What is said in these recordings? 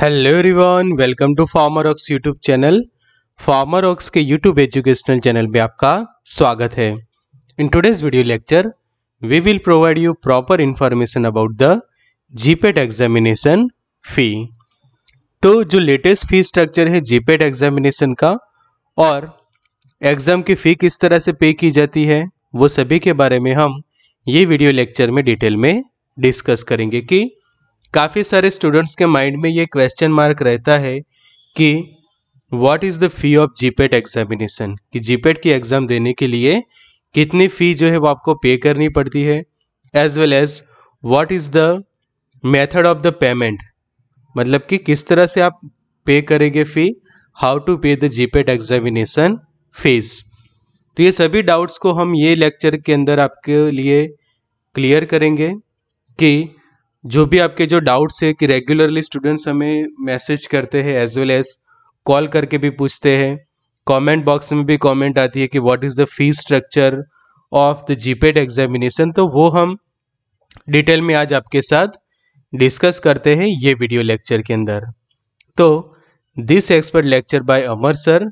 Hello everyone welcome to Pharmarox YouTube channel Pharmarox के YouTube educational channel में आपका स्वागत है in today's video lecture we will provide you proper information about the GPAT examination fee तो जो latest fee structure है GPAT examination का और एग्ज़ाम की फ़ी किस तरह से पे की जाती है वो सभी के बारे में हम ये वीडियो लेक्चर में डिटेल में डिस्कस करेंगे कि काफ़ी सारे स्टूडेंट्स के माइंड में ये क्वेश्चन मार्क रहता है कि what is the fee of GPAT examination कि जीपेट e की एग्ज़ाम देने के लिए कितनी फ़ी जो है वो आपको पे करनी पड़ती है as well as what is the method of the payment मतलब कि किस तरह से आप पे करेंगे fee how to pay the GPAT examination fees तो ये सभी डाउट्स को हम ये लेक्चर के अंदर आपके लिए क्लियर करेंगे कि जो भी आपके जो डाउट्स है कि रेगुलरली स्टूडेंट्स हमें मैसेज करते हैं एज वेल एज कॉल करके भी पूछते हैं कमेंट बॉक्स में भी कमेंट आती है कि what is the fees structure of the GPAT examination तो वो हम डिटेल में आज आपके साथ डिस्कस करते हैं ये वीडियो लेक्चर के अंदर तो this expert lecture by Amar sir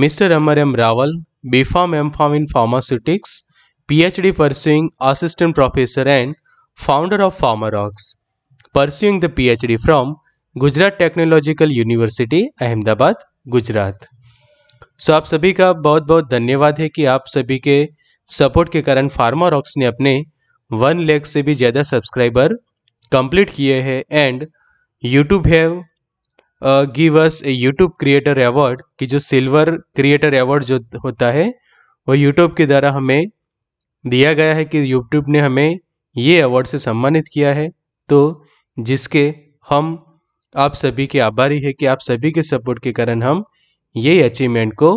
mister Amar M Raval B pharm M pharm in pharmaceutics P H D pursuing assistant professor and founder of Pharmarox, pursuing the PhD from Gujarat technological university Ahmedabad Gujarat so आप सभी का बहुत बहुत धन्यवाद है कि आप सभी के सपोर्ट के कारण फार्मारॉक्स ने अपने वन लैख से भी ज़्यादा सब्सक्राइबर कंप्लीट किए हैं and YouTube have give us a YouTube creator award कि जो सिल्वर क्रिएटर अवार्ड जो होता है वो यूट्यूब के द्वारा हमें दिया गया है कि यूट्यूब ने हमें ये अवार्ड से सम्मानित किया है तो जिसके हम आप सभी के आभारी है कि आप सभी के सपोर्ट के कारण हम ये अचीवमेंट को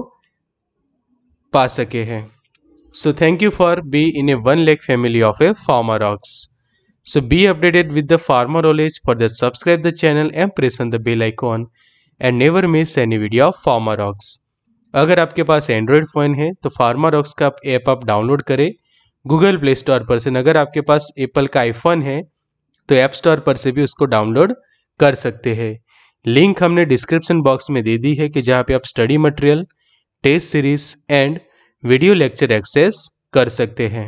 पा सके हैं so thank you for being a one lakh family of a Pharmarox so be updated with the pharma knowledge for the subscribe the channel and press on the bell icon and never miss any video of Pharmarox अगर आपके पास android phone है तो Pharmarox का app आप download करें Google Play Store पर से अगर आपके पास एप्पल का आईफोन है तो ऐप स्टोर पर से भी उसको डाउनलोड कर सकते हैं लिंक हमने डिस्क्रिप्शन बॉक्स में दे दी है कि जहाँ पे आप study material test series and video lecture access कर सकते हैं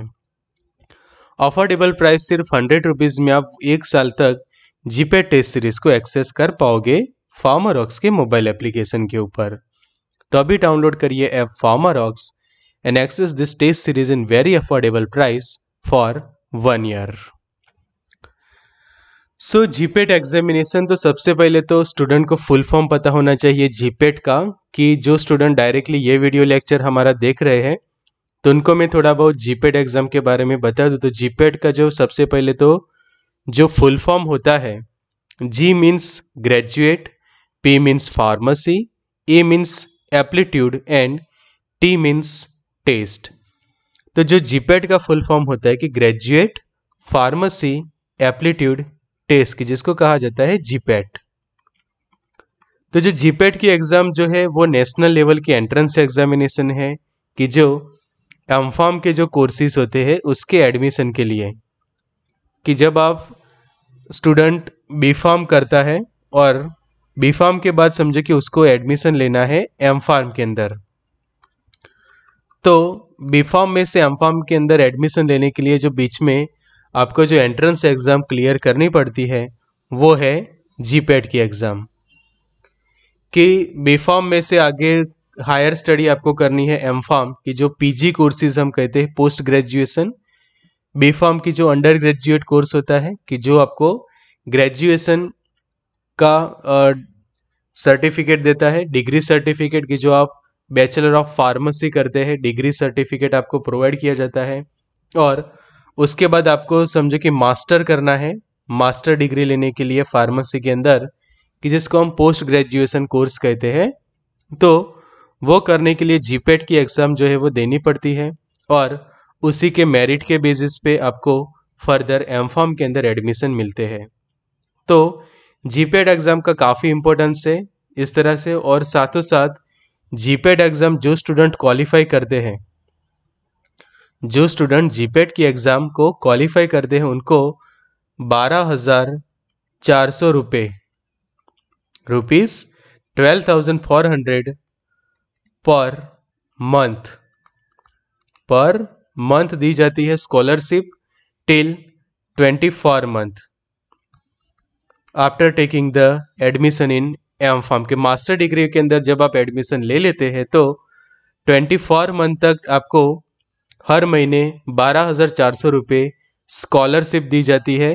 अफोर्डेबल प्राइस सिर्फ हंड्रेड रुपीज़ में आप एक साल तक जीपे टेस्ट सीरीज को एक्सेस कर पाओगे फार्मर के मोबाइल एप्लीकेशन के ऊपर तो अभी डाउनलोड करिए app Pharmarox and access this test series in very affordable price for one year. So GPAT examination तो सबसे पहले तो स्टूडेंट को फुल फॉर्म पता होना चाहिए जीपेट e का कि जो स्टूडेंट डायरेक्टली ये वीडियो लेक्चर हमारा देख रहे हैं तो उनको मैं थोड़ा बहुत जीपेट एग्ज़ाम e के बारे में बता दूँ तो जीपेट e का जो सबसे पहले तो जो फुल फॉर्म होता है G means graduate P means pharmacy A means aptitude and T means test तो जो जीपेट e का फुल फॉर्म होता है कि ग्रेजुएट फार्मेसी एप्लीट्यूड टेस्ट की जिसको कहा जाता है जीपेट e तो जो जीपेट e की एग्ज़ाम जो है वो नेशनल लेवल की एंट्रेंस एग्जामिनेशन है कि जो एम फार्म के जो कोर्सेज होते हैं उसके एडमिशन के लिए कि जब आप स्टूडेंट बी फार्म करता है और बी फार्म के बाद समझो कि उसको एडमिशन लेना है एम फार्म के अंदर तो बी फॉर्म में से एम फॉर्म के अंदर एडमिशन लेने के लिए जो बीच में आपको जो एंट्रेंस एग्ज़ाम क्लियर करनी पड़ती है वो है जी पैट की एग्ज़ाम कि बी फॉर्म में से आगे हायर स्टडी आपको करनी है एम फॉर्म की जो पीजी कोर्सेज हम कहते हैं पोस्ट ग्रेजुएशन बी फॉर्म की जो अंडर ग्रेजुएट कोर्स होता है कि जो आपको ग्रेजुएशन का सर्टिफिकेट देता है डिग्री सर्टिफिकेट की जो आप बैचलर ऑफ फार्मेसी करते हैं डिग्री सर्टिफिकेट आपको प्रोवाइड किया जाता है और उसके बाद आपको समझो कि मास्टर करना है मास्टर डिग्री लेने के लिए फार्मेसी के अंदर कि जिसको हम पोस्ट ग्रेजुएशन कोर्स कहते हैं तो वो करने के लिए जीपेट की एग्ज़ाम जो है वो देनी पड़ती है और उसी के मेरिट के बेसिस पे आपको फर्दर एम के अंदर एडमिशन मिलते हैं तो जीपेट एग्ज़ाम का काफ़ी इम्पोर्टेंस है इस तरह से और साथों साथ जीपेड एग्ज़ाम e जो स्टूडेंट क्वालिफाई करते हैं जो स्टूडेंट जीपेड e की एग्ज़ाम को क्वालिफाई करते हैं उनको बारह हज़ार चार सौ रुपये rupees twelve thousand four hundred per month per month दी जाती है scholarship till twenty four month after taking the admission in M pharm के मास्टर डिग्री के अंदर जब आप एडमिशन ले लेते हैं तो ट्वेंटी फोर मंथ तक आपको हर महीने बारह हज़ार चार सौ रुपये स्कॉलरशिप दी जाती है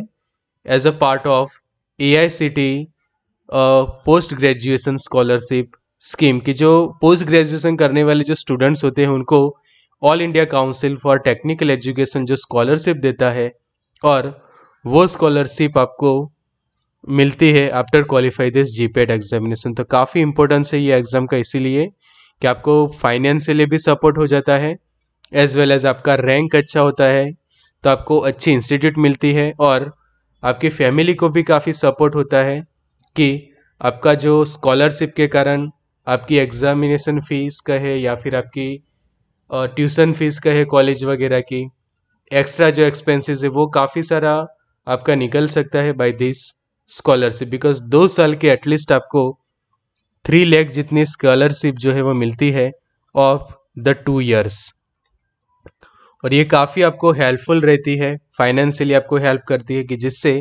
as a part of A I C T post graduation scholarship scheme की जो पोस्ट ग्रेजुएशन करने वाले जो स्टूडेंट्स होते हैं उनको All India Council for Technical Education जो स्कॉलरशिप देता है और वो स्कॉलरशिप आपको मिलती है after qualify this paid examination तो काफ़ी इंपॉर्टेंस है ये एग्ज़ाम का इसीलिए कि आपको फाइनेंशियली भी सपोर्ट हो जाता है एज वेल एज आपका रैंक अच्छा होता है तो आपको अच्छी इंस्टीट्यूट मिलती है और आपकी फैमिली को भी काफ़ी सपोर्ट होता है कि आपका जो स्कॉलरशिप के कारण आपकी एग्ज़ामिनेशन फ़ीस का है या फिर आपकी ट्यूशन फ़ीस का है कॉलेज वगैरह की एक्स्ट्रा जो एक्सपेंसेस है वो काफ़ी सारा आपका निकल सकता है बाय दिस स्कॉलरशिप बिकॉज दो साल के एटलीस्ट आपको थ्री लैख जितनी स्कॉलरशिप जो है वो मिलती है ऑफ द टू ईयर्स और ये काफ़ी आपको हेल्पफुल रहती है फाइनेंशियली आपको हेल्प करती है कि जिससे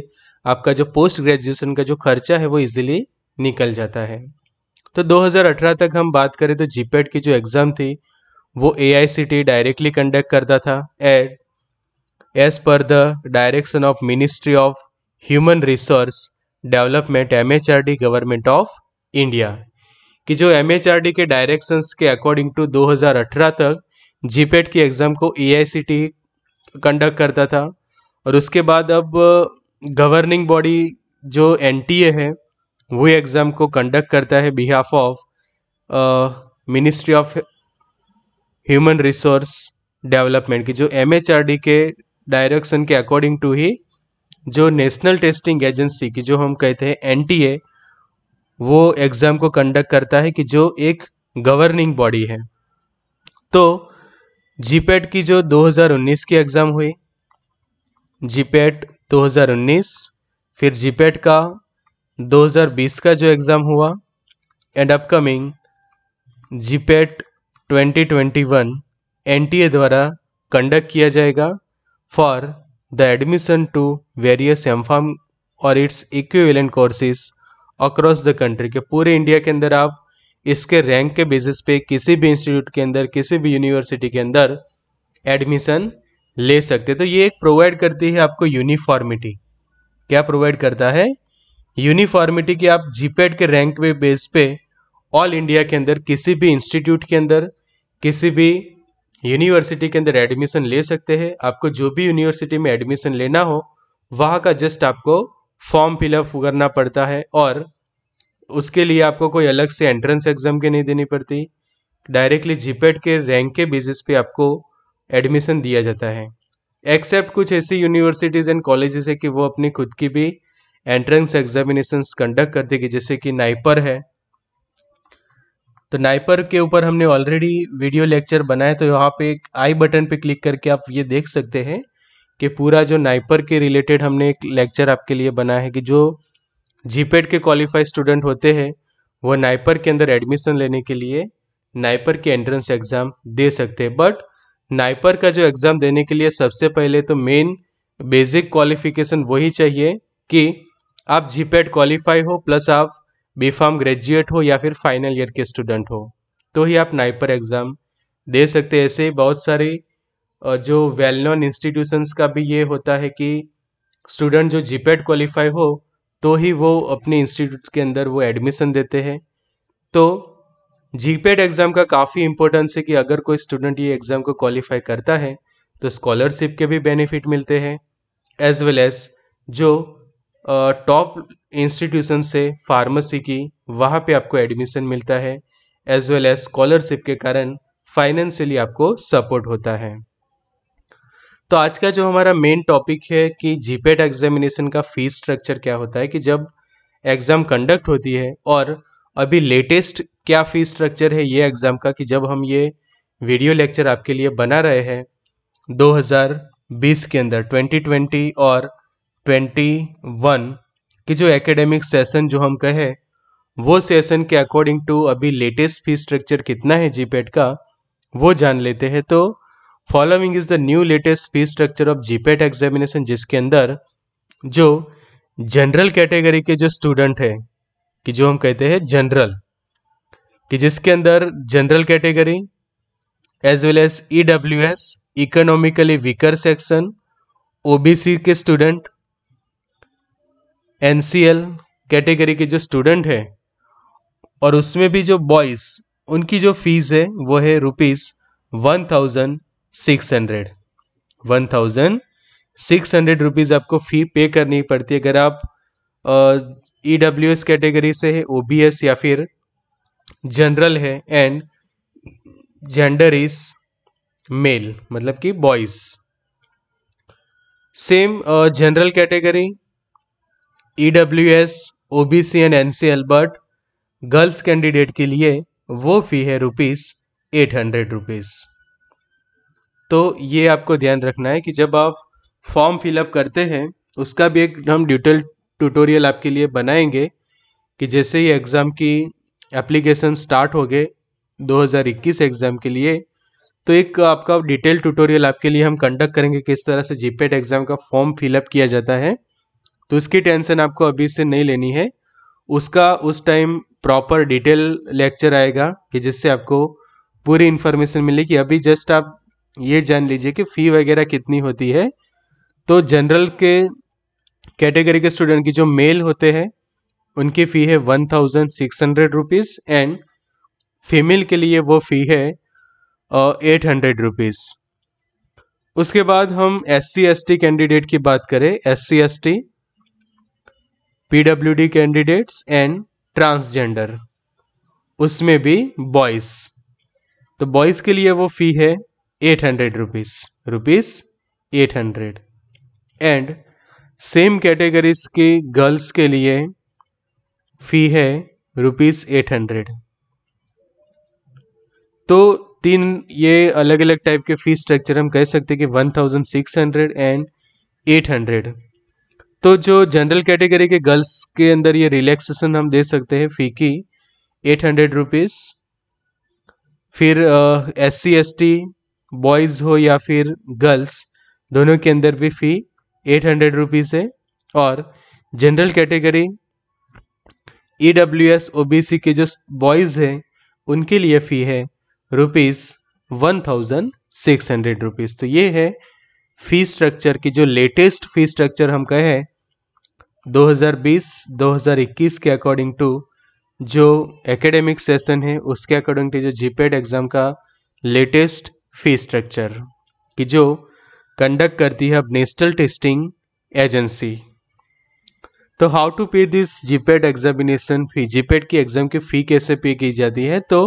आपका जो पोस्ट ग्रेजुएशन का जो खर्चा है वो इजीली निकल जाता है तो 2018 तक हम बात करें तो जीपेड e की जो एग्ज़ाम थी वो ए डायरेक्टली कंडक्ट करता था at as per the direction of ministry of human resource development M government of India कि जो एम के डायरेक्शंस के अकॉर्डिंग टू 2018 तक जीपेट e की एग्ज़ाम को ए कंडक्ट करता था और उसके बाद अब गवर्निंग बॉडी जो एन है वो एग्ज़ाम को कंडक्ट करता है behalf of ministry of human resource development की जो एम के डायरेक्शन के अकॉर्डिंग टू ही जो नेशनल टेस्टिंग एजेंसी की जो हम कहते हैं एन वो एग्ज़ाम को कंडक्ट करता है कि जो एक गवर्निंग बॉडी है तो जीपेट की जो 2019 की एग्ज़ाम हुई जीपेट 2019 फिर जीपेट का 2020 का जो एग्ज़ाम हुआ एंड अपकमिंग जीपेट 2021 एनटीए द्वारा कंडक्ट किया जाएगा for The admission to various MFAM और its equivalent courses across the country के पूरे इंडिया के अंदर आप इसके रैंक के बेसिस पे किसी भी इंस्टीट्यूट के अंदर किसी भी यूनिवर्सिटी के अंदर एडमिशन ले सकते तो ये एक प्रोवाइड करती है आपको यूनिफॉर्मिटी क्या प्रोवाइड करता है यूनिफॉर्मिटी कि आप जीपेड के रैंक पे बेस पे ऑल इंडिया के अंदर किसी भी इंस्टीट्यूट के अंदर किसी भी यूनिवर्सिटी के अंदर एडमिशन ले सकते हैं आपको जो भी यूनिवर्सिटी में एडमिशन लेना हो वहाँ का जस्ट आपको फॉर्म फिलअप करना पड़ता है और उसके लिए आपको कोई अलग से एंट्रेंस एग्ज़ाम के नहीं देनी पड़ती डायरेक्टली जीपेट के रैंक के बेसिस पे आपको एडमिशन दिया जाता है एक्सेप्ट कुछ ऐसी यूनिवर्सिटीज़ एंड कॉलेजेस है कि वो अपनी खुद की भी एंट्रेंस एग्जामिनेशन कंडक्ट कर देगी जैसे कि नाइपर है तो नाइपर के ऊपर हमने ऑलरेडी वीडियो लेक्चर बनाया तो यहाँ पे एक आई बटन पे क्लिक करके आप ये देख सकते हैं कि पूरा जो नाइपर के रिलेटेड हमने एक लेक्चर आपके लिए बनाया है कि जो जीपेड e के क्वालिफाइड स्टूडेंट होते हैं वो नाइपर के अंदर एडमिशन लेने के लिए नाइपर के एंट्रेंस एग्ज़ाम दे सकते हैं बट नाइपर का जो एग्ज़ाम देने के लिए सबसे पहले तो मेन बेसिक क्वालिफिकेशन वही चाहिए कि आप जीपेड क्वालिफाई e हो प्लस आप बी फार्म ग्रेजुएट हो या फिर फाइनल ईयर के स्टूडेंट हो तो ही आप नाइपर एग्ज़ाम दे सकते हैं ऐसे बहुत सारे जो वेल नोन इंस्टीट्यूशंस का भी ये होता है कि स्टूडेंट जो जीपेड क्वालिफाई हो तो ही वो अपने इंस्टीट्यूट के अंदर वो एडमिशन देते हैं तो जीपेड एग्ज़ाम का काफ़ी इम्पोर्टेंस है कि अगर कोई स्टूडेंट ये एग्ज़ाम को क्वालिफाई करता है तो स्कॉलरशिप के भी बेनिफिट मिलते हैं एज वेल एज जो टॉप इंस्टीट्यूशन से फार्मेसी की वहाँ पे आपको एडमिशन मिलता है एज वेल एज स्कॉलरशिप के कारण फाइनेंशियली आपको सपोर्ट होता है तो आज का जो हमारा मेन टॉपिक है कि जीपेट एग्जामिनेशन का फीस स्ट्रक्चर क्या होता है कि जब एग्ज़ाम कंडक्ट होती है और अभी लेटेस्ट क्या फीस स्ट्रक्चर है ये एग्ज़ाम का कि जब हम ये वीडियो लेक्चर आपके लिए बना रहे हैं 2020 के अंदर 2020 और 21 कि जो एकेडमिक सेशन जो हम कहे वो सेशन के अकॉर्डिंग टू अभी लेटेस्ट फी स्ट्रक्चर कितना है जीपेट e का वो जान लेते हैं तो following is the new latest fee structure of GPAT examination जिसके अंदर जो जनरल कैटेगरी के जो स्टूडेंट है कि जो हम कहते हैं जनरल कि जिसके अंदर general category as well as E W S economically weaker section OBC के स्टूडेंट एन कैटेगरी के जो स्टूडेंट है और उसमें भी जो बॉयज़ उनकी जो फीस है वो है rupees one thousand six hundred one thousand six hundred rupees आपको फ़ी पे करनी पड़ती है अगर आप ई डब्ल्यू एस कैटेगरी से है ओ बी एस या फिर जनरल है एंड जेंडर इज मेल मतलब कि boys same general category E W S O B C and N C L but girls candidate के लिए वो फ़ी है रुपीज़ एट हंड्रेड रुपीज़ तो ये आपको ध्यान रखना है कि जब आप फॉर्म फिलअप करते हैं उसका भी एक हम डिटेल ट्यूटोरियल आपके लिए बनाएंगे कि जैसे ही एग्ज़ाम की एप्लीकेशन स्टार्ट हो गए 2021 एग्ज़ाम के लिए तो एक आपका डिटेल ट्यूटोरियल आपके लिए हम कंडक्ट करेंगे किस तरह से जीपेट एग्ज़ाम e का फॉर्म फिलअप किया जाता है तो इसकी टेंशन आपको अभी से नहीं लेनी है उसका उस टाइम प्रॉपर डिटेल लेक्चर आएगा कि जिससे आपको पूरी इन्फॉर्मेशन मिलेगी अभी जस्ट आप ये जान लीजिए कि फ़ी वगैरह कितनी होती है तो जनरल के कैटेगरी के स्टूडेंट की जो मेल होते हैं उनकी फ़ी है one thousand six hundred rupees and female के लिए वो फ़ी है एट हंड्रेड रुपीज़ उसके बाद हम S C S T candidate की बात करें S C S T PWD candidates and transgender उसमें भी बॉयज़ तो बॉयज़ के लिए वो फ़ी है eight hundred rupees rupees eight hundred and same categories के गर्ल्स के लिए फ़ी है रुपीज़ एट हंड्रेड तो तीन ये अलग अलग टाइप के फ़ी स्ट्रक्चर हम कह सकते हैं कि one thousand six hundred and eight hundred तो जो जनरल कैटेगरी के गर्ल्स के अंदर ये रिलैक्सेशन हम दे सकते हैं फी की एट हंड्रेड रुपीज़ फिर S C S T boys हो या फिर गर्ल्स दोनों के अंदर भी फ़ी एट हंड्रेड रुपीज़ है और general category E W S O B C के जो बॉयज़ हैं उनके लिए फ़ी है rupees one thousand six hundred rupees तो ये है फी स्ट्रक्चर की जो लेटेस्ट फी स्ट्रक्चर हम कहें 2020-2021 के अकॉर्डिंग टू जो एकेडमिक सेशन है उसके अकॉर्डिंग टू जो जीपेड एग्ज़ाम का लेटेस्ट फी स्ट्रक्चर कि जो कंडक्ट करती है अब नेशनल टेस्टिंग एजेंसी तो how to pay this GPAT examination fee GPAT की एग्ज़ाम की फ़ी कैसे पे की जाती है तो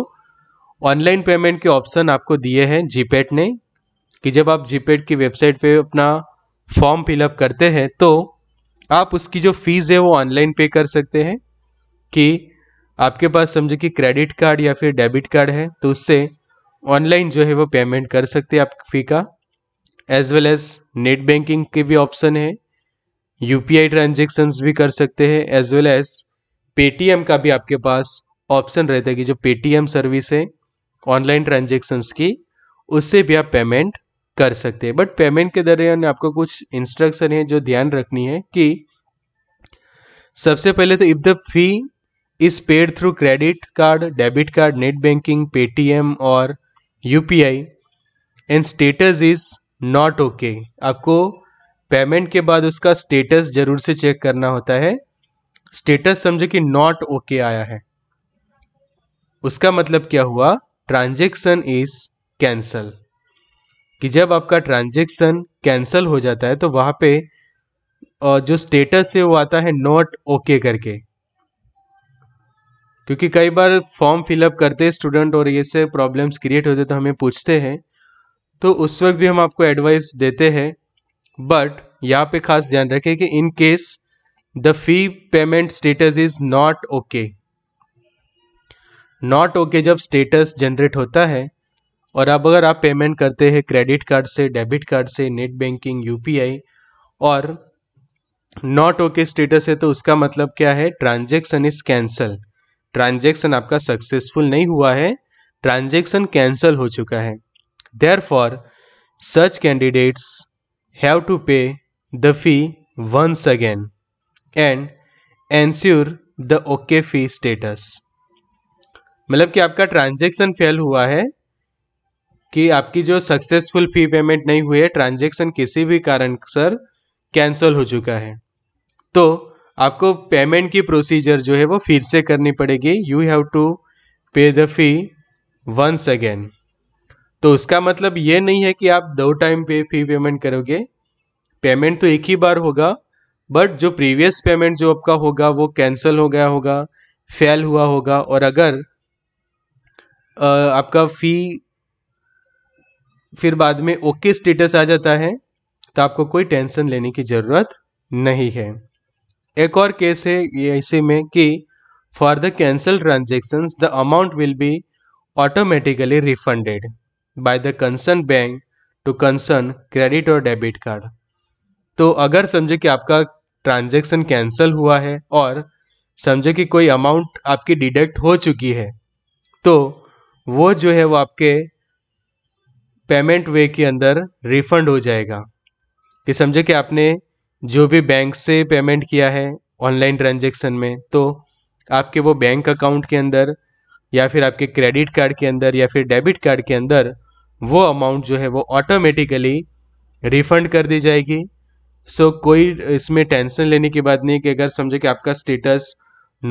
ऑनलाइन पेमेंट के ऑप्शन आपको दिए हैं जीपेड ने कि जब आप जीपेड की वेबसाइट पे अपना फॉर्म फिलअप करते हैं तो आप उसकी जो फीस है वो ऑनलाइन पे कर सकते हैं कि आपके पास समझो कि क्रेडिट कार्ड या फिर डेबिट कार्ड है तो उससे ऑनलाइन जो है वो पेमेंट कर सकते हैं आप फी का as well as net banking के भी ऑप्शन है यू पी आई ट्रांजेक्शन्स भी कर सकते हैं एज वेल एज पेटीएम का भी आपके पास ऑप्शन रहता है कि जो पेटीएम सर्विस है ऑनलाइन ट्रांजेक्शन्स की उससे भी आप पेमेंट कर सकते हैं बट पेमेंट के दरियान आपको कुछ इंस्ट्रक्शन है जो ध्यान रखनी है कि सबसे पहले तो if the fee is paid through credit card debit card net banking Paytm और UPI and status is not okay आपको पेमेंट के बाद उसका स्टेटस जरूर से चेक करना होता है स्टेटस समझो कि नॉट ओके आया है उसका मतलब क्या हुआ ट्रांजेक्शन इज कैंसल कि जब आपका ट्रांजेक्शन कैंसिल हो जाता है तो वहाँ पे जो स्टेटस है वो आता है नॉट ओके okay करके क्योंकि कई बार फॉर्म फिलअप करते स्टूडेंट और ये से प्रॉब्लम्स क्रिएट होते तो हमें पूछते हैं तो उस वक्त भी हम आपको एडवाइस देते हैं बट यहाँ पे खास ध्यान रखें कि in case the fee payment status is not okay not okay जब स्टेटस जनरेट होता है और अब अगर आप पेमेंट करते हैं क्रेडिट कार्ड से डेबिट कार्ड से नेट बैंकिंग यूपीआई और नॉट ओके स्टेटस है तो उसका मतलब क्या है ट्रांजेक्शन इज कैंसल ट्रांजेक्शन आपका सक्सेसफुल नहीं हुआ है ट्रांजेक्शन कैंसल हो चुका है there for such candidates have to pay the fee once again and ensure the okay fee status मतलब कि आपका ट्रांजेक्शन फेल हुआ है कि आपकी जो सक्सेसफुल फी पेमेंट नहीं हुई है ट्रांजेक्शन किसी भी कारण सर कैंसिल हो चुका है तो आपको पेमेंट की प्रोसीजर जो है वो फिर से करनी पड़ेगी you have to pay the fee once again तो उसका मतलब ये नहीं है कि आप दो टाइम पे फी पेमेंट करोगे पेमेंट तो एक ही बार होगा बट जो प्रीवियस पेमेंट जो आपका होगा वो कैंसिल हो गया होगा फेल हुआ होगा और अगर आपका फ़ी फिर बाद में ओके स्टेटस आ जाता है तो आपको कोई टेंशन लेने की ज़रूरत नहीं है एक और केस है ये ऐसे में कि for the cancel transaction the amount will be automatically refunded by the concern bank to concern credit और डेबिट कार्ड तो अगर समझे कि आपका ट्रांजेक्शन कैंसिल हुआ है और समझे कि कोई अमाउंट आपकी डिडक्ट हो चुकी है तो वो जो है वो आपके पेमेंट वे के अंदर रिफंड हो जाएगा कि समझे कि आपने जो भी बैंक से पेमेंट किया है ऑनलाइन ट्रांजेक्शन में तो आपके वो बैंक अकाउंट के अंदर या फिर आपके क्रेडिट कार्ड के अंदर या फिर डेबिट कार्ड के अंदर वो अमाउंट जो है वो ऑटोमेटिकली रिफंड कर दी जाएगी सो so, कोई इसमें टेंशन लेने की बात नहीं कि अगर समझे कि आपका स्टेटस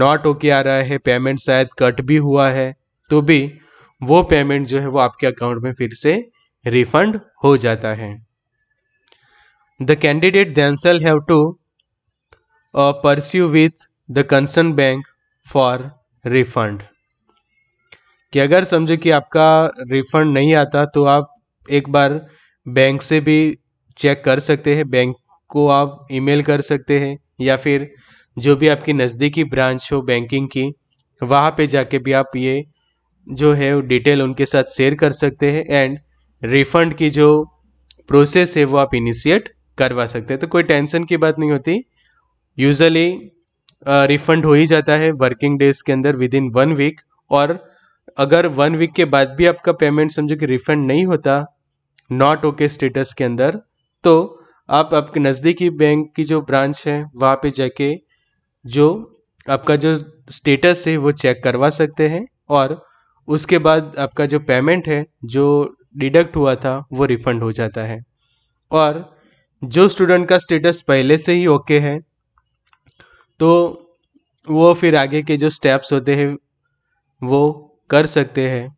नॉट होके आ रहा है पेमेंट शायद कट भी हुआ है तो भी वो पेमेंट जो है वो आपके अकाउंट में फिर से रिफंड हो जाता है the candidate then shall have to pursue with the concern bank for refund कि अगर समझो कि आपका रिफंड नहीं आता तो आप एक बार बैंक से भी चेक कर सकते हैं बैंक को आप ईमेल कर सकते हैं या फिर जो भी आपकी नज़दीकी ब्रांच हो बैंकिंग की वहाँ पे जाके भी आप ये जो है डिटेल उनके साथ शेयर कर सकते हैं एंड रिफंड की जो प्रोसेस है वो आप इनिशिएट करवा सकते हैं तो कोई टेंशन की बात नहीं होती यूजली रिफंड हो ही जाता है वर्किंग डेज के अंदर विद इन वन वीक और अगर वन वीक के बाद भी आपका पेमेंट समझो कि रिफंड नहीं होता नॉट ओके स्टेटस के अंदर तो आप आपके नज़दीकी बैंक की जो ब्रांच है वहाँ पे जाके जो आपका जो स्टेटस है वो चेक करवा सकते हैं और उसके बाद आपका जो पेमेंट है जो डिडक्ट हुआ था वो रिफंड हो जाता है और जो स्टूडेंट का स्टेटस पहले से ही ओके है तो वो फिर आगे के जो स्टेप्स होते हैं वो कर सकते हैं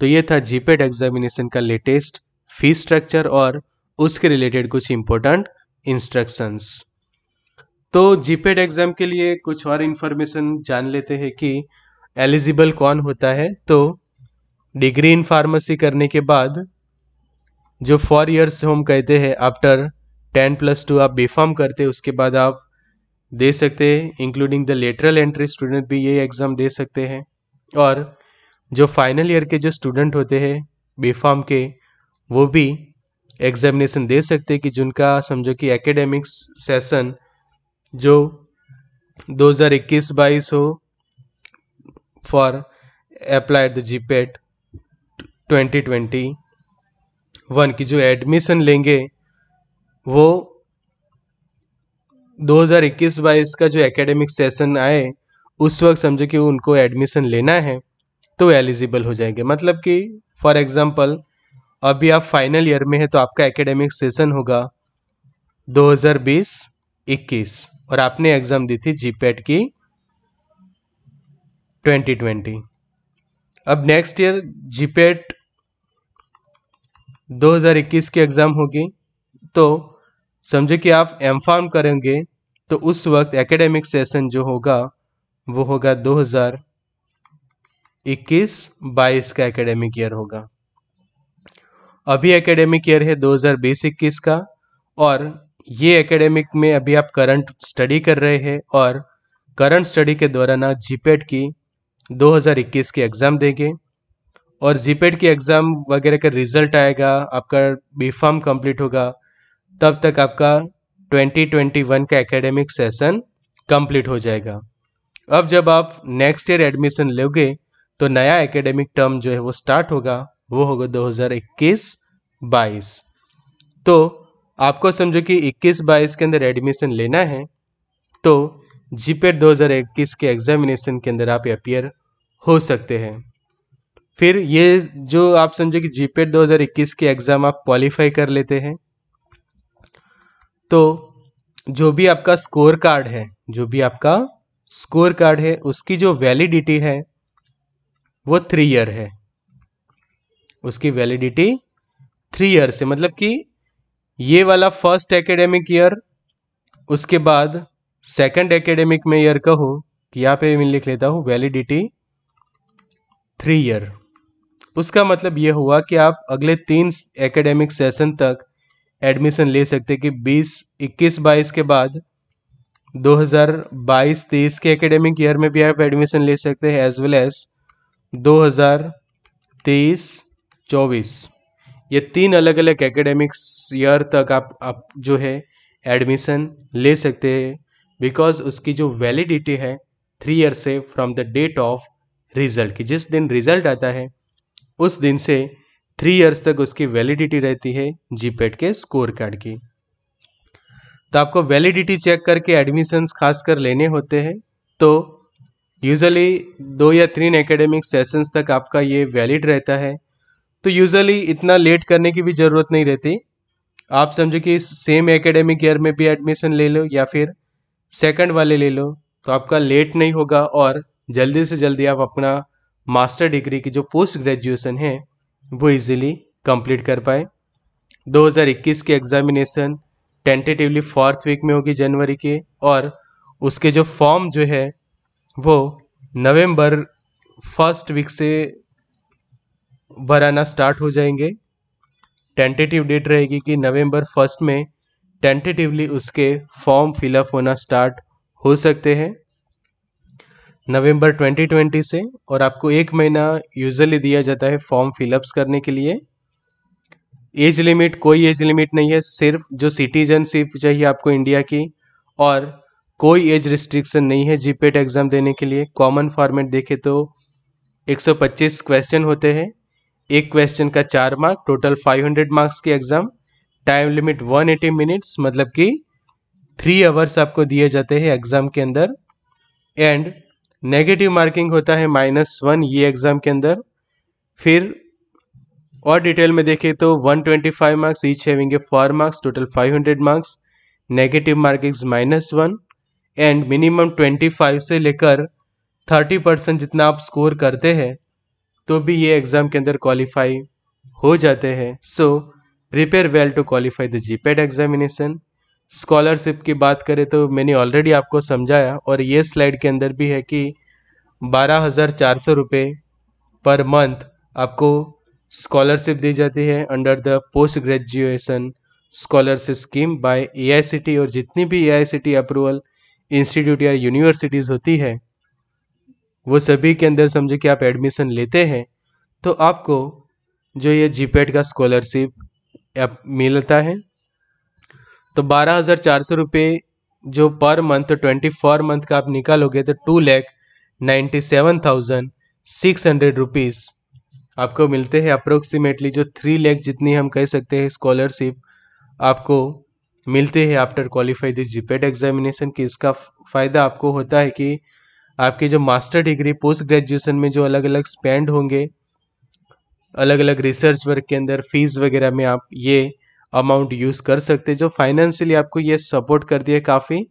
तो ये था जीपेड एग्जामिनेशन का लेटेस्ट फी स्ट्रक्चर और उसके रिलेटेड कुछ इम्पोर्टेंट इंस्ट्रक्शंस तो जीपेड एग्ज़ाम के लिए कुछ और इन्फॉर्मेशन जान लेते हैं कि एलिजिबल कौन होता है तो डिग्री इन फार्मेसी करने के बाद जो फोर इयर्स हम कहते हैं आफ्टर टेन प्लस टू आप बी फॉर्म करते हैं उसके बाद आप दे सकते हैं including the lateral entry student भी ये एग्ज़ाम दे सकते हैं और जो फाइनल ईयर के जो स्टूडेंट होते हैं बी फॉर्म के वो भी एग्जामिनेशन दे सकते हैं कि जिनका समझो कि एकेडमिक्स सेशन जो 2021-22 हो for applied the GPAT twenty twenty one की जो एडमिशन लेंगे वो 2021-22 का जो एकेडमिक सेशन आए उस वक्त समझो कि उनको एडमिशन लेना है तो एलिजिबल हो जाएंगे मतलब कि फॉर एग्ज़ाम्पल अभी आप फाइनल ईयर में हैं तो आपका एकेडमिक सेशन होगा 2020-21 और आपने एग्ज़ाम दी थी जीपैट e की 2020 अब नेक्स्ट ईयर जीपेट 2021 की एग्ज़ाम होगी तो समझे कि आप एम फार्म करेंगे तो उस वक्त एकेडमिक सेशन जो होगा वो होगा 2021-22 का एकेडमिक ईयर होगा अभी एकेडमिक ईयर है 2020-21 का और ये एकेडमिक में अभी आप करंट स्टडी कर रहे हैं और करंट स्टडी के दौरान आप जीपेट की 2021 की एग्ज़ाम देंगे और जीपेड e की एग्ज़ाम वगैरह का रिजल्ट आएगा आपका बी फॉर्म कम्प्लीट होगा तब तक आपका 2021 का एकेडमिक सेशन कंप्लीट हो जाएगा अब जब आप नेक्स्ट ईयर एडमिशन लोगे तो नया एकेडमिक टर्म जो है वो स्टार्ट होगा वो होगा 2021-22 तो आपको समझो कि 21-22 के अंदर एडमिशन लेना है तो e जीपेड 2021 के एग्जामिनेशन के अंदर आप अपियर हो सकते हैं फिर ये जो आप समझो कि जीपेट 2021 की एग्ज़ाम आप क्वालिफाई कर लेते हैं तो जो भी आपका स्कोर कार्ड है जो भी आपका स्कोर कार्ड है उसकी जो वैलिडिटी है वो थ्री ईयर है उसकी वैलिडिटी थ्री ईयर से मतलब कि ये वाला फर्स्ट एकेडमिक ईयर उसके बाद सेकंड एकेडमिक में ईयर का कि यहाँ पे मैं लिख लेता हूँ वैलिडिटी थ्री ईयर उसका मतलब ये हुआ कि आप अगले तीन एकेडमिक सेशन तक एडमिशन ले सकते कि 20 इक्कीस बाईस के बाद 2022-23 के एकेडमिक ईयर में भी आप एडमिशन ले सकते हैं एज वेल एज 2023-24 ये तीन अलग अलग एकेडमिक ईयर तक आप आप जो है एडमिशन ले सकते हैं बिकॉज उसकी जो वैलिडिटी है थ्री ईयर से from the date of result की जिस दिन रिजल्ट आता है उस दिन से थ्री इयर्स तक उसकी वैलिडिटी रहती है जीपेट के स्कोर कार्ड की तो आपको वैलिडिटी चेक करके एडमिशन्स खास कर लेने होते हैं तो यूजली दो या तीन एकेडमिक सेशंस तक आपका ये वैलिड रहता है तो यूजली इतना लेट करने की भी ज़रूरत नहीं रहती आप समझो कि सेम एकेडमिक ईयर में भी एडमिशन ले लो या फिर सेकंड वाले ले लो तो आपका लेट नहीं होगा और जल्दी से जल्दी आप अपना मास्टर डिग्री की जो पोस्ट ग्रेजुएशन है वो इजीली कंप्लीट कर पाए 2021 के एग्ज़ामिनेसन टेंटेटिवली फोर्थ वीक में होगी जनवरी के और उसके जो फॉर्म जो है वो नवंबर फर्स्ट वीक से भराना स्टार्ट हो जाएंगे टेंटेटिव डेट रहेगी कि नवंबर फर्स्ट में टेंटेटिवली उसके फॉर्म फिलअप होना स्टार्ट हो सकते हैं नवंबर 2020 से और आपको एक महीना यूजली दिया जाता है फॉर्म फिलअप्स करने के लिए एज लिमिट कोई एज लिमिट नहीं है सिर्फ जो सिटीजनशिप चाहिए आपको इंडिया की और कोई एज रिस्ट्रिक्शन नहीं है जीपेट एग्ज़ाम देने के लिए कॉमन फॉर्मेट देखे तो 125 क्वेश्चन होते हैं एक क्वेश्चन का चार मार्क टोटल 500 मार्क्स की एग्ज़ाम टाइम लिमिट 180 मिनट्स मतलब कि थ्री आवर्स आपको दिए जाते हैं एग्ज़ाम के अंदर एंड नेगेटिव मार्किंग होता है माइनस वन ये एग्ज़ाम के अंदर फिर और डिटेल में देखें तो 125 marks each having a four marks total 500 marks negative markings minus one and minimum 25 से लेकर 30 परसेंट जितना आप स्कोर करते हैं तो भी ये एग्ज़ाम के अंदर क्वालिफाई हो जाते हैं so prepare well to qualify the GPAT examination scholarship की बात करें तो मैंने ऑलरेडी आपको समझाया और ये स्लाइड के अंदर भी है कि बारह हज़ार चार सौ रुपये पर मंथ आपको स्कॉलरशिप दी जाती है under the post graduation scholarship scheme by AICTE और जितनी भी एआईसीटी अप्रूवल इंस्टीट्यूट या यूनिवर्सिटीज़ होती है वो सभी के अंदर समझे कि आप एडमिशन लेते हैं तो आपको जो ये जीपेट का स्कॉलरशिप मिलता है तो बारह हज़ार चार सौ रुपये जो per month twenty four month का आप निकालोगे तो two lakh ninety seven thousand six hundred rupees आपको मिलते हैं अप्रोक्सीमेटली जो थ्री लैख जितनी हम कह सकते हैं स्कॉलरशिप आपको मिलते हैं after qualify this GPAT examination की इसका फ़ायदा आपको होता है कि आपकी जो मास्टर डिग्री पोस्ट ग्रेजुएशन में जो अलग अलग स्पेंड होंगे अलग अलग रिसर्च वर्क के अंदर फीस वगैरह में आप ये अमाउंट यूज़ कर सकते हैं जो फाइनेंशियली आपको ये सपोर्ट कर दिए काफ़ी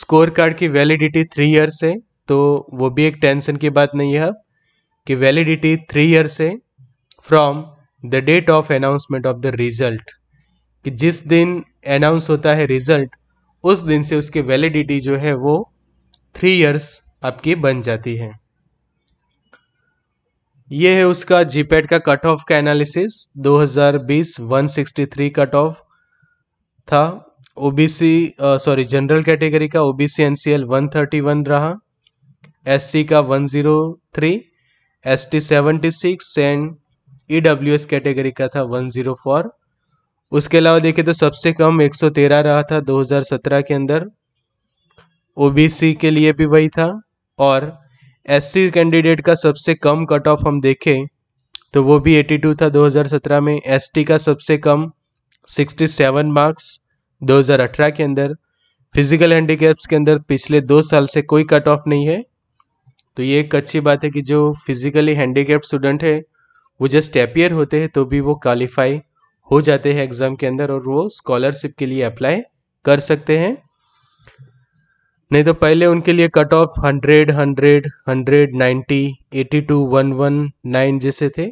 स्कोर कार्ड की वैलिडिटी थ्री इयर्स है तो वो भी एक टेंशन की बात नहीं है कि वैलिडिटी थ्री इयर्स है from the date of announcement of the result कि जिस दिन अनाउंस होता है रिजल्ट उस दिन से उसकी वैलिडिटी जो है वो थ्री ईयर्स आपकी बन जाती है ये है उसका जीपेट का कट ऑफ का एनालिसिस 2020 163 कट ऑफ था ओबीसी सॉरी जनरल कैटेगरी का ओबीसी एनसीएल 131 रहा एससी का 103 एसटी 76 एंड ईडब्ल्यूएस कैटेगरी का था 104 उसके अलावा देखिए तो सबसे कम 113 रहा था 2017 के अंदर ओबीसी के लिए भी वही था और एससी कैंडिडेट का सबसे कम कट ऑफ हम देखें तो वो भी 82 था 2017 में एसटी का सबसे कम 67 मार्क्स 2018 के अंदर फिजिकल हैंडीकैप्स के अंदर पिछले दो साल से कोई कट ऑफ नहीं है तो ये एक अच्छी बात है कि जो फिजिकली हैंडीकैप्ड स्टूडेंट है वो जस्ट एपियर होते हैं तो भी वो क्वालिफाई हो जाते हैं एग्ज़ाम के अंदर और वो स्कॉलरशिप के लिए अप्लाई कर सकते हैं नहीं तो पहले उनके लिए cut off hundred hundred hundred ninety eighty two one one nine जैसे थे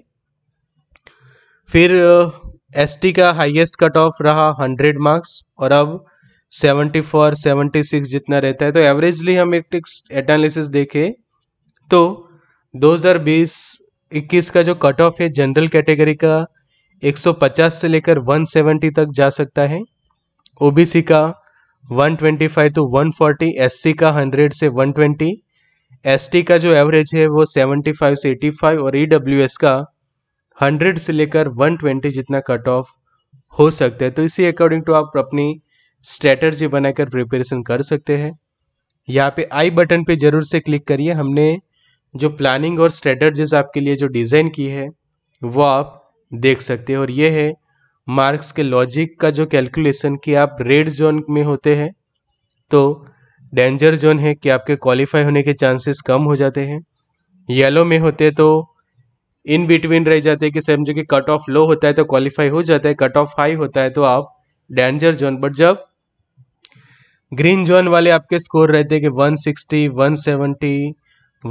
फिर एस टी का हाईएस्ट कट ऑफ रहा हंड्रेड मार्क्स और अब सेवेंटी फोर सेवेंटी सिक्स जितना रहता है तो एवरेजली हम एक एनालिसिस देखें तो 2020 21 का जो कट ऑफ है जनरल कैटेगरी का 150 से लेकर 170 तक जा सकता है ओबीसी का 125 टू एस सी का 100 से 120 टी का जो एवरेज है वो 75 से 85 और एस e का 100 से लेकर 120 जितना कट ऑफ हो सकता है तो इसी अकॉर्डिंग टू आप अपनी स्ट्रेटर्जी बनाकर प्रिपरेशन कर सकते हैं यहाँ पे आई बटन पे ज़रूर से क्लिक करिए हमने जो प्लानिंग और स्ट्रेटर्जीज आपके लिए जो डिज़ाइन की है वो आप देख सकते हैं और ये है मार्क्स के लॉजिक का जो कैलकुलेशन कि आप रेड जोन में होते हैं तो डेंजर जोन है कि आपके क्वालिफाई होने के चांसेस कम हो जाते हैं येलो में होते तो इन बिटवीन रह जाते हैं कि समझो कि कट ऑफ लो होता है तो क्वालिफाई हो जाता है कट ऑफ हाई होता है तो आप डेंजर जोन बट जब ग्रीन जोन वाले आपके स्कोर रहते हैं कि 160,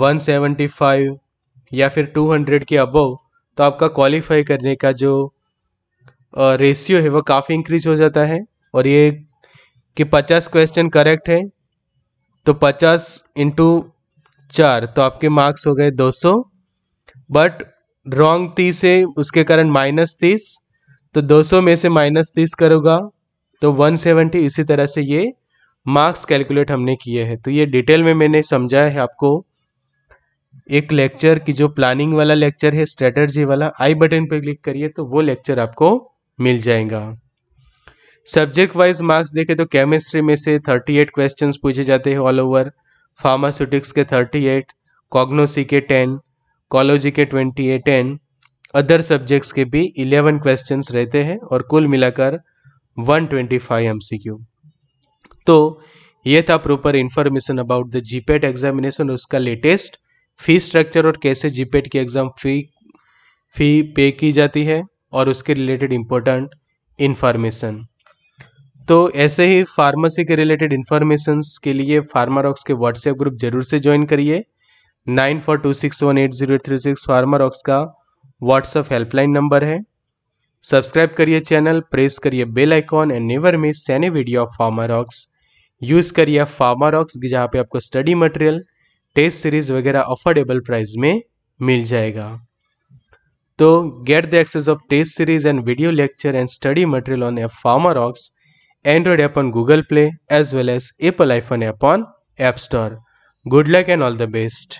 170, 175 या फिर 200 के अबव तो आपका क्वालिफाई करने का जो रेशियो है वो काफ़ी इंक्रीज हो जाता है और ये कि पचास क्वेश्चन करेक्ट है तो पचास इंटू चार तो आपके मार्क्स हो गए दो सौ बट रॉन्ग तीस है उसके कारण माइनस तीस तो दो सौ में से माइनस तीस करूँगा तो वन सेवेंटी इसी तरह से ये मार्क्स कैलकुलेट हमने किए हैं तो ये डिटेल में मैंने समझाया है आपको एक लेक्चर की जो प्लानिंग वाला लेक्चर है स्ट्रेटर्जी वाला आई बटन पर क्लिक करिए तो वो लेक्चर आपको मिल जाएगा सब्जेक्ट वाइज मार्क्स देखें तो केमिस्ट्री में से 38 क्वेश्चन पूछे जाते हैं ऑल ओवर फार्मास्यूटिक्स के 38, कॉग्नोसी के 10, कॉलोजी के 28, टेन अदर सब्जेक्ट्स के भी 11 क्वेश्चन रहते हैं और कुल मिलाकर 125 ट्वेंटी तो ये था proper information about the GPAT examination उसका लेटेस्ट फी स्ट्रक्चर और कैसे जीपेट e की एग्ज़ाम फी फी पे की जाती है और उसके रिलेटेड इम्पोर्टेंट इन्फॉर्मेशन तो ऐसे ही फार्मेसी के रिलेटेड इन्फॉर्मेशन के लिए फार्मारॉक्स के व्हाट्सएप ग्रुप जरूर से ज्वाइन करिए nine four two six one eight zero three six Pharmarocks का व्हाट्सएप हेल्पलाइन नंबर है सब्सक्राइब करिए चैनल प्रेस करिए bell icon and never miss any video of Pharmarocks use करिए फार्मारॉक्स जहाँ पे आपको स्टडी मटेरियल टेस्ट सीरीज वगैरह affordable price में मिल जाएगा So get the access of test series and video lecture and study material on App Farmerox, Android app on Google Play as well as Apple iPhone app on App Store. Good luck and all the best.